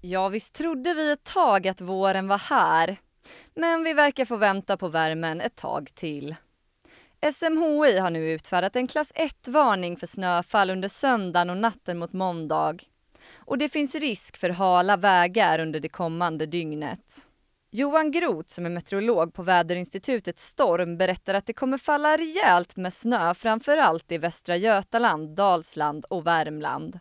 Ja, visst trodde vi ett tag att våren var här. Men vi verkar få vänta på värmen ett tag till. SMHI har nu utfärdat en klass 1-varning för snöfall under söndagen och natten mot måndag. Och det finns risk för hala vägar under det kommande dygnet. Johan Groth som är meteorolog på väderinstitutet Storm berättar att det kommer falla rejält med snö framförallt i Västra Götaland, Dalsland och Värmland.